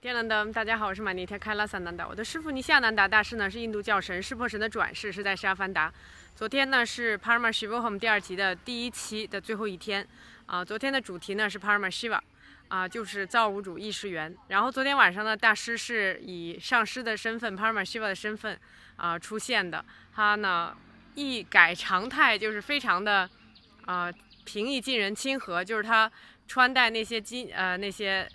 天龙的，大家好，我是玛尼天开拉萨南达。我的师傅尼西亚南达大师呢，是印度教神湿婆神的转世，是在沙凡达。昨天呢是帕尔马希瓦我们第二集的第一期的最后一天啊。昨天的主题呢是 Shiva，啊，就是造物主意识源。然后昨天晚上呢，大师是以上师的身份，Shiva 的身份啊出现的。他呢一改常态，就是非常的啊平易近人、亲和，就是他穿戴那些金呃那些。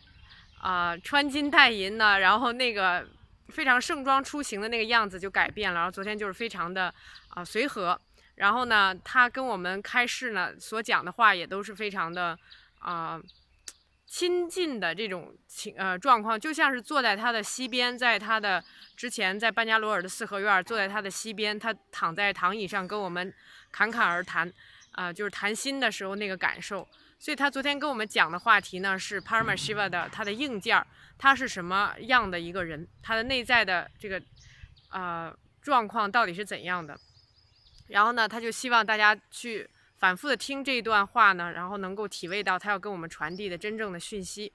啊，穿金戴银呢，然后那个非常盛装出行的那个样子就改变了。然后昨天就是非常的啊随和，然后呢，他跟我们开示呢，所讲的话也都是非常的啊亲近的这种情呃状况，就像是坐在他的西边，在他的之前在班加罗尔的四合院儿，坐在他的西边，他躺在躺椅上跟我们侃侃而谈啊，就是谈心的时候那个感受。所以他昨天跟我们讲的话题呢，是 p a r a m a h a 的他的硬件儿，他是什么样的一个人，他的内在的这个，呃，状况到底是怎样的？然后呢，他就希望大家去反复的听这段话呢，然后能够体味到他要跟我们传递的真正的讯息。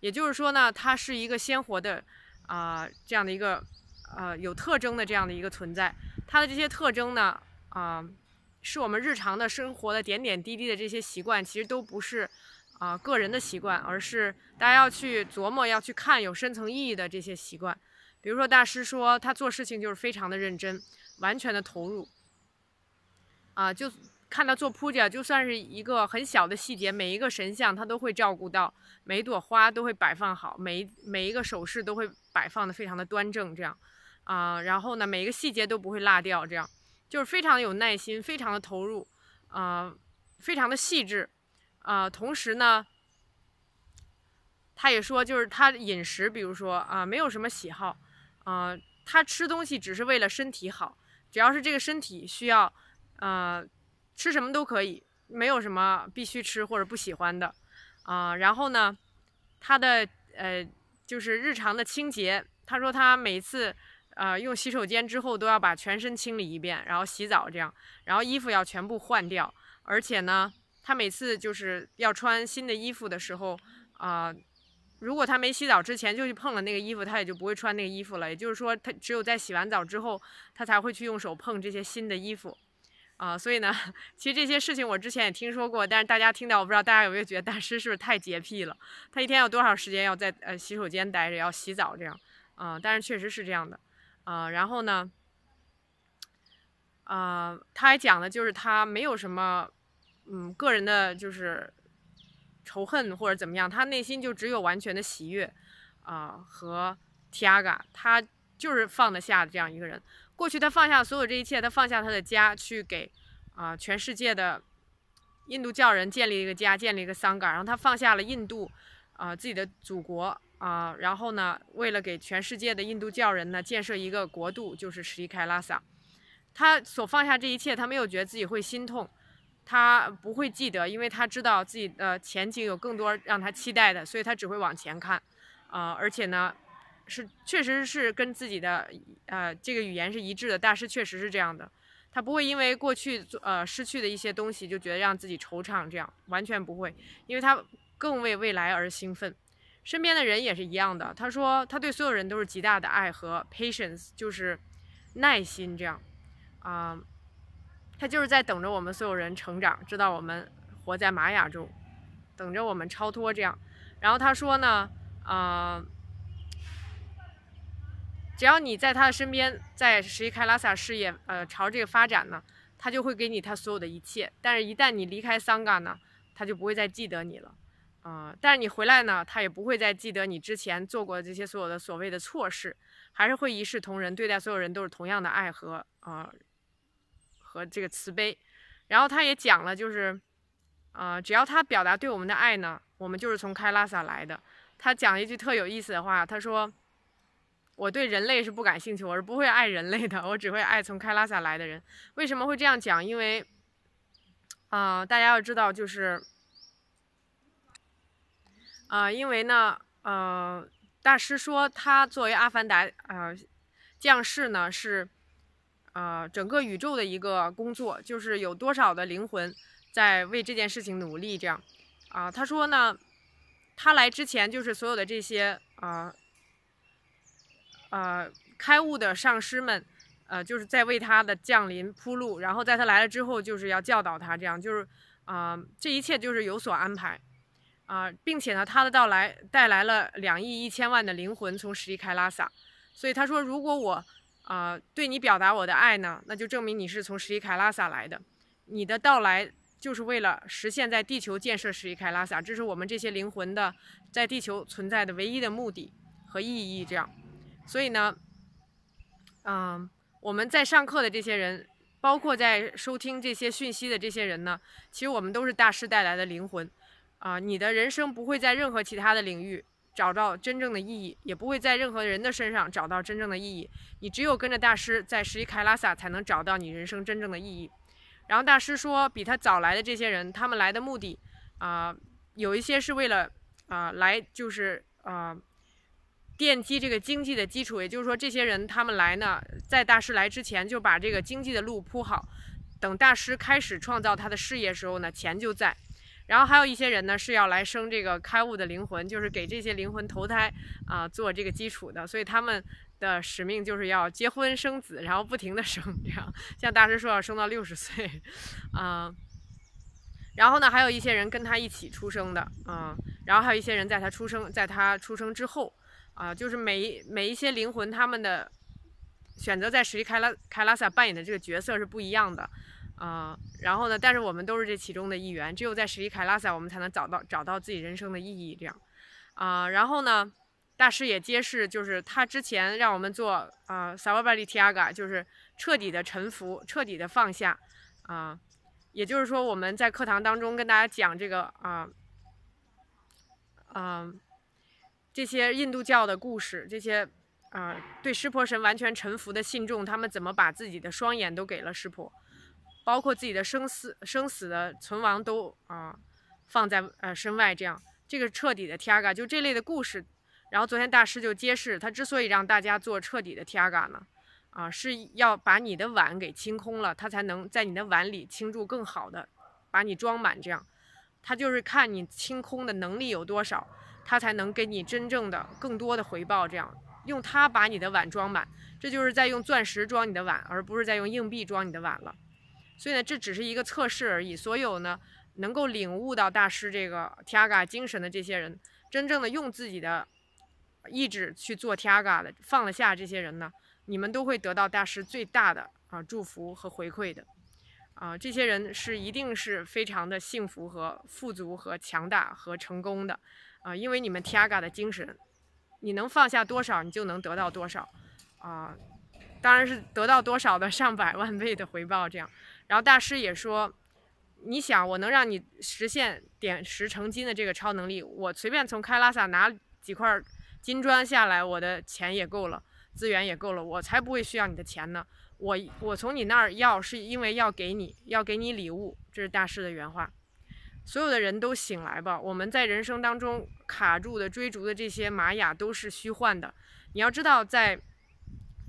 也就是说呢，他是一个鲜活的，啊，这样的一个，呃，有特征的这样的一个存在。他的这些特征呢，啊。是我们日常的生活的点点滴滴的这些习惯，其实都不是，啊，个人的习惯，而是大家要去琢磨，要去看有深层意义的这些习惯。比如说，大师说他做事情就是非常的认真，完全的投入。啊，就看他做铺垫，就算是一个很小的细节，每一个神像他都会照顾到，每朵花都会摆放好，每每一个首饰都会摆放的非常的端正，这样，啊，然后呢，每一个细节都不会落掉，这样。就是非常有耐心，非常的投入，啊，非常的细致，啊，同时呢，他也说，就是他饮食，比如说啊，没有什么喜好，啊，他吃东西只是为了身体好，只要是这个身体需要，啊，吃什么都可以，没有什么必须吃或者不喜欢的，啊，然后呢，他的呃，就是日常的清洁，他说他每次。呃，用洗手间之后都要把全身清理一遍，然后洗澡这样，然后衣服要全部换掉。而且呢，他每次就是要穿新的衣服的时候，啊，如果他没洗澡之前就去碰了那个衣服，他也就不会穿那个衣服了。也就是说，他只有在洗完澡之后，他才会去用手碰这些新的衣服，啊，所以呢，其实这些事情我之前也听说过。但是大家听到，我不知道大家有没有觉得大师是不是太洁癖了？他一天有多少时间要在呃洗手间待着，要洗澡这样啊？但是确实是这样的。啊，然后呢？啊，他还讲的就是他没有什么，嗯，个人的，就是仇恨或者怎么样，他内心就只有完全的喜悦，啊，和 Tiaga，他就是放得下的这样一个人。过去他放下所有这一切，他放下他的家，去给啊全世界的印度教人建立一个家，建立一个桑嘎，然后他放下了印度。啊，自己的祖国啊，然后呢，为了给全世界的印度教人呢建设一个国度，就是十亿开拉萨，他所放下这一切，他没有觉得自己会心痛，他不会记得，因为他知道自己的前景有更多让他期待的，所以他只会往前看啊，而且呢，是确实是跟自己的呃这个语言是一致的，大师确实是这样的，他不会因为过去呃失去的一些东西就觉得让自己惆怅，这样完全不会，因为他。更为未来而兴奋，身边的人也是一样的。他说，他对所有人都是极大的爱和 patience，就是耐心这样啊。他就是在等着我们所有人成长，知道我们活在玛雅中，等着我们超脱这样。然后他说呢，啊，只要你在他的身边，在十一开拉萨事业，呃，朝这个发展呢，他就会给你他所有的一切。但是，一旦你离开桑嘎呢，他就不会再记得你了。啊！但是你回来呢，他也不会再记得你之前做过这些所有的所谓的错事，还是会一视同仁对待所有人，都是同样的爱和啊和这个慈悲。然后他也讲了，就是啊，只要他表达对我们的爱呢，我们就是从开拉萨来的。他讲一句特有意思的话，他说：“我对人类是不感兴趣，我是不会爱人类的，我只会爱从开拉萨来的人。”为什么会这样讲？因为啊，大家要知道就是。啊，因为呢，呃，大师说他作为阿凡达，呃，降世呢是，呃，整个宇宙的一个工作，就是有多少的灵魂在为这件事情努力，这样，啊，他说呢，他来之前就是所有的这些，啊，呃，开悟的上师们，呃，就是在为他的降临铺路，然后在他来了之后，就是要教导他，这样就是，啊，这一切就是有所安排。啊，并且呢，他的到来带来了两亿一千万的灵魂从十一开拉萨，所以他说，如果我，啊，对你表达我的爱呢，那就证明你是从十一开拉萨来的，你的到来就是为了实现在地球建设十力开拉萨，这是我们这些灵魂的在地球存在的唯一的目的和意义。这样，所以呢，嗯，我们在上课的这些人，包括在收听这些讯息的这些人呢，其实我们都是大师带来的灵魂。啊，你的人生不会在任何其他的领域找到真正的意义，也不会在任何人的身上找到真正的意义。你只有跟着大师在十一开拉萨，才能找到你人生真正的意义。然后大师说，比他早来的这些人，他们来的目的，啊，有一些是为了啊来，就是啊，奠基这个经济的基础。也就是说，这些人他们来呢，在大师来之前就把这个经济的路铺好，等大师开始创造他的事业时候呢，钱就在。然后还有一些人呢，是要来生这个开悟的灵魂，就是给这些灵魂投胎啊做这个基础的，所以他们的使命就是要结婚生子，然后不停的生，这样。像大师说要生到六十岁，啊。然后呢，还有一些人跟他一起出生的，啊。然后还有一些人在他出生，在他出生之后，啊，就是每一每一些灵魂他们的选择在实利开拉开拉萨扮演的这个角色是不一样的。啊，然后呢？但是我们都是这其中的一员，只有在史里凯拉萨我们才能找到找到自己人生的意义。这样，啊，然后呢？大师也揭示，就是他之前让我们做啊，萨瓦巴利提雅嘎，就是彻底的臣服，彻底的放下。啊，也就是说，我们在课堂当中跟大家讲这个啊，嗯，这些印度教的故事，这些啊，对湿婆神完全臣服的信众，他们怎么把自己的双眼都给了湿婆。包括自己的生死生死的存亡都啊放在呃身外，这样这个彻底的 Targa 就这类的故事。然后昨天大师就揭示，他之所以让大家做彻底的 Targa 呢，啊是要把你的碗给清空了，他才能在你的碗里倾注更好的，把你装满。这样，他就是看你清空的能力有多少，他才能给你真正的更多的回报。这样，用他把你的碗装满，这就是在用钻石装你的碗，而不是在用硬币装你的碗了。所以呢，这只是一个测试而已。所有呢，能够领悟到大师这个 Tiga 精神的这些人，真正的用自己的意志去做 Tiga 的放得下这些人呢，你们都会得到大师最大的啊祝福和回馈的。啊，这些人是一定是非常的幸福和富足和强大和成功的。啊，因为你们 Tiga 的精神，你能放下多少，你就能得到多少。啊，当然是得到多少的上百万倍的回报这样。然后大师也说：“你想我能让你实现点石成金的这个超能力？我随便从开拉萨拿几块金砖下来，我的钱也够了，资源也够了，我才不会需要你的钱呢。我我从你那儿要，是因为要给你，要给你礼物。”这是大师的原话。所有的人都醒来吧！我们在人生当中卡住的、追逐的这些玛雅都是虚幻的。你要知道，在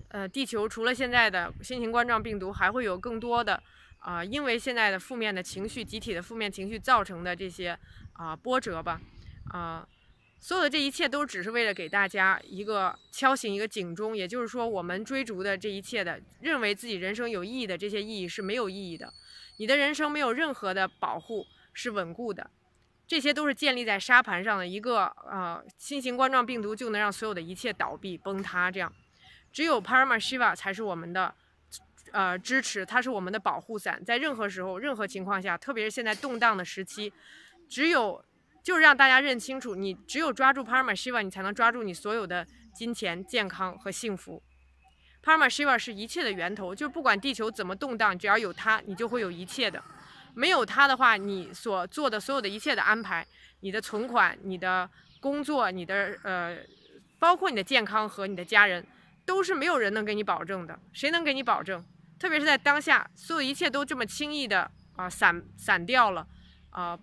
呃地球除了现在的新型冠状病毒，还会有更多的。啊，因为现在的负面的情绪，集体的负面情绪造成的这些啊波折吧，啊，所有的这一切都只是为了给大家一个敲醒一个警钟，也就是说，我们追逐的这一切的，认为自己人生有意义的这些意义是没有意义的，你的人生没有任何的保护是稳固的，这些都是建立在沙盘上的一个，呃，新型冠状病毒就能让所有的一切倒闭崩塌这样，只有帕尔马 v 瓦才是我们的。呃，支持它是我们的保护伞，在任何时候、任何情况下，特别是现在动荡的时期，只有就是让大家认清楚，你只有抓住 p a r a m a h a 你才能抓住你所有的金钱、健康和幸福。p a r a m a h a 是一切的源头，就是不管地球怎么动荡，只要有它，你就会有一切的。没有它的话，你所做的所有的一切的安排，你的存款、你的工作、你的呃，包括你的健康和你的家人，都是没有人能给你保证的。谁能给你保证？特别是在当下，所有一切都这么轻易的啊散散掉了，啊，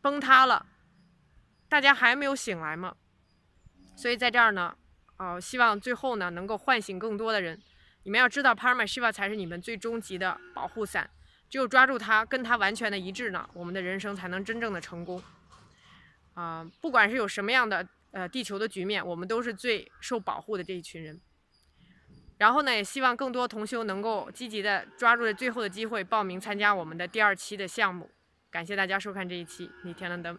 崩塌了，大家还没有醒来吗？所以在这儿呢，啊，希望最后呢能够唤醒更多的人。你们要知道 p a r a m a h i v a 才是你们最终极的保护伞。只有抓住它，跟它完全的一致呢，我们的人生才能真正的成功。啊，不管是有什么样的呃地球的局面，我们都是最受保护的这一群人。然后呢，也希望更多同修能够积极的抓住这最后的机会，报名参加我们的第二期的项目。感谢大家收看这一期《你天亮灯》。